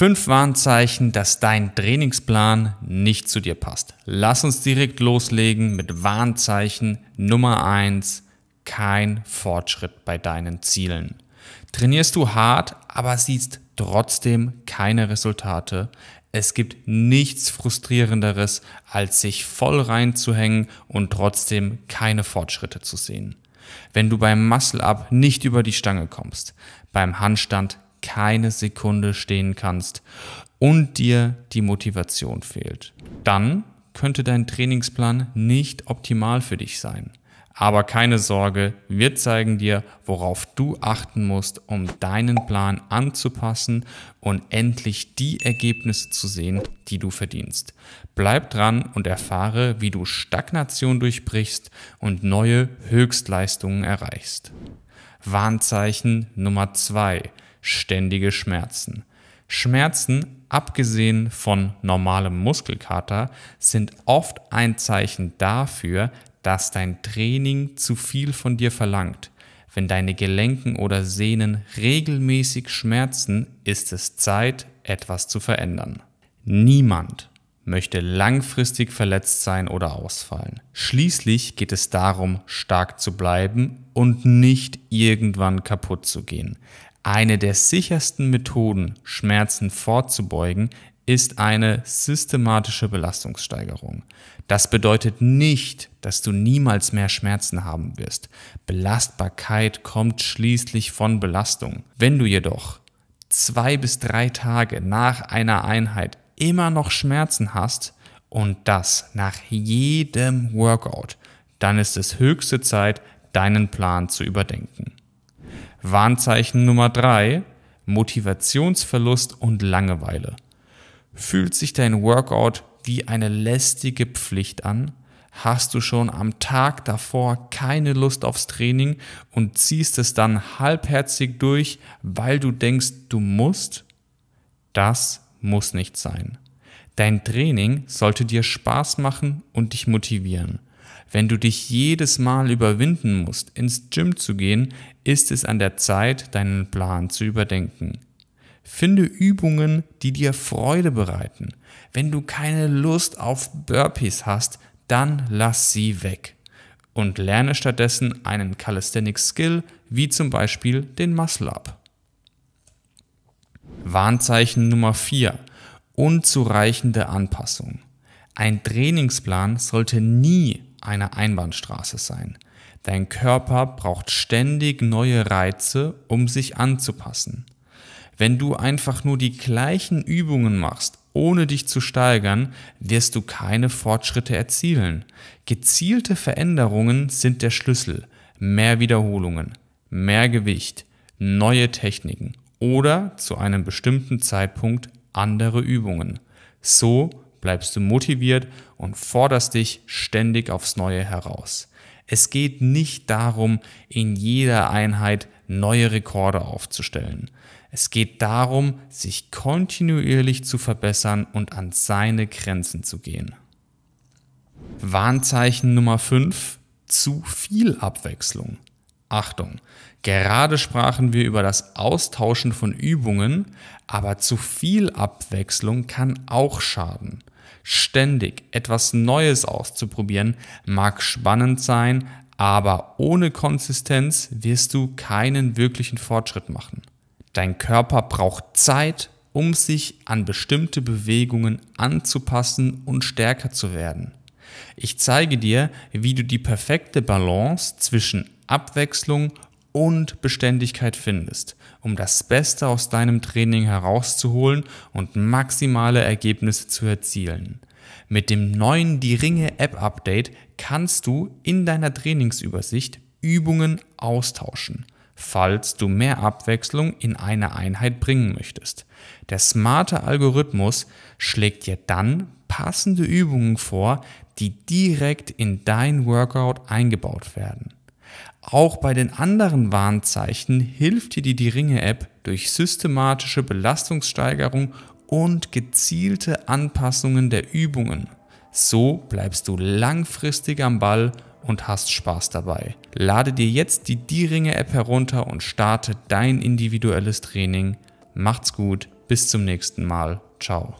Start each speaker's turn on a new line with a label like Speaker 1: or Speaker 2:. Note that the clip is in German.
Speaker 1: Fünf Warnzeichen, dass dein Trainingsplan nicht zu dir passt. Lass uns direkt loslegen mit Warnzeichen Nummer 1. Kein Fortschritt bei deinen Zielen. Trainierst du hart, aber siehst trotzdem keine Resultate. Es gibt nichts Frustrierenderes, als sich voll reinzuhängen und trotzdem keine Fortschritte zu sehen. Wenn du beim Muscle-Up nicht über die Stange kommst, beim Handstand keine Sekunde stehen kannst und dir die Motivation fehlt, dann könnte dein Trainingsplan nicht optimal für dich sein. Aber keine Sorge, wir zeigen dir, worauf du achten musst, um deinen Plan anzupassen und endlich die Ergebnisse zu sehen, die du verdienst. Bleib dran und erfahre, wie du Stagnation durchbrichst und neue Höchstleistungen erreichst. Warnzeichen Nummer 2 ständige Schmerzen. Schmerzen, abgesehen von normalem Muskelkater, sind oft ein Zeichen dafür, dass dein Training zu viel von dir verlangt. Wenn deine Gelenken oder Sehnen regelmäßig schmerzen, ist es Zeit, etwas zu verändern. Niemand möchte langfristig verletzt sein oder ausfallen. Schließlich geht es darum, stark zu bleiben und nicht irgendwann kaputt zu gehen. Eine der sichersten Methoden, Schmerzen vorzubeugen, ist eine systematische Belastungssteigerung. Das bedeutet nicht, dass du niemals mehr Schmerzen haben wirst. Belastbarkeit kommt schließlich von Belastung. Wenn du jedoch zwei bis drei Tage nach einer Einheit immer noch Schmerzen hast und das nach jedem Workout, dann ist es höchste Zeit, deinen Plan zu überdenken. Warnzeichen Nummer drei: Motivationsverlust und Langeweile. Fühlt sich dein Workout wie eine lästige Pflicht an? Hast du schon am Tag davor keine Lust aufs Training und ziehst es dann halbherzig durch, weil du denkst, du musst? Das muss nicht sein. Dein Training sollte dir Spaß machen und dich motivieren. Wenn du dich jedes Mal überwinden musst, ins Gym zu gehen, ist es an der Zeit, deinen Plan zu überdenken. Finde Übungen, die dir Freude bereiten. Wenn du keine Lust auf Burpees hast, dann lass sie weg und lerne stattdessen einen Calisthenics Skill, wie zum Beispiel den Muscle Up. Warnzeichen Nummer 4. Unzureichende Anpassung. Ein Trainingsplan sollte nie einer Einbahnstraße sein. Dein Körper braucht ständig neue Reize, um sich anzupassen. Wenn du einfach nur die gleichen Übungen machst, ohne dich zu steigern, wirst du keine Fortschritte erzielen. Gezielte Veränderungen sind der Schlüssel. Mehr Wiederholungen, mehr Gewicht, neue Techniken oder zu einem bestimmten Zeitpunkt andere Übungen. So bleibst du motiviert und forderst dich ständig aufs Neue heraus. Es geht nicht darum, in jeder Einheit neue Rekorde aufzustellen. Es geht darum, sich kontinuierlich zu verbessern und an seine Grenzen zu gehen. Warnzeichen Nummer 5. Zu viel Abwechslung. Achtung, gerade sprachen wir über das Austauschen von Übungen, aber zu viel Abwechslung kann auch schaden ständig etwas Neues auszuprobieren, mag spannend sein, aber ohne Konsistenz wirst du keinen wirklichen Fortschritt machen. Dein Körper braucht Zeit, um sich an bestimmte Bewegungen anzupassen und stärker zu werden. Ich zeige dir, wie du die perfekte Balance zwischen Abwechslung und Beständigkeit findest, um das Beste aus deinem Training herauszuholen und maximale Ergebnisse zu erzielen. Mit dem neuen Die Ringe App Update kannst du in deiner Trainingsübersicht Übungen austauschen, falls du mehr Abwechslung in eine Einheit bringen möchtest. Der smarte Algorithmus schlägt dir dann passende Übungen vor, die direkt in dein Workout eingebaut werden. Auch bei den anderen Warnzeichen hilft dir die Die Ringe App durch systematische Belastungssteigerung und gezielte Anpassungen der Übungen. So bleibst du langfristig am Ball und hast Spaß dabei. Lade dir jetzt die Die Ringe App herunter und starte dein individuelles Training. Macht's gut, bis zum nächsten Mal. Ciao.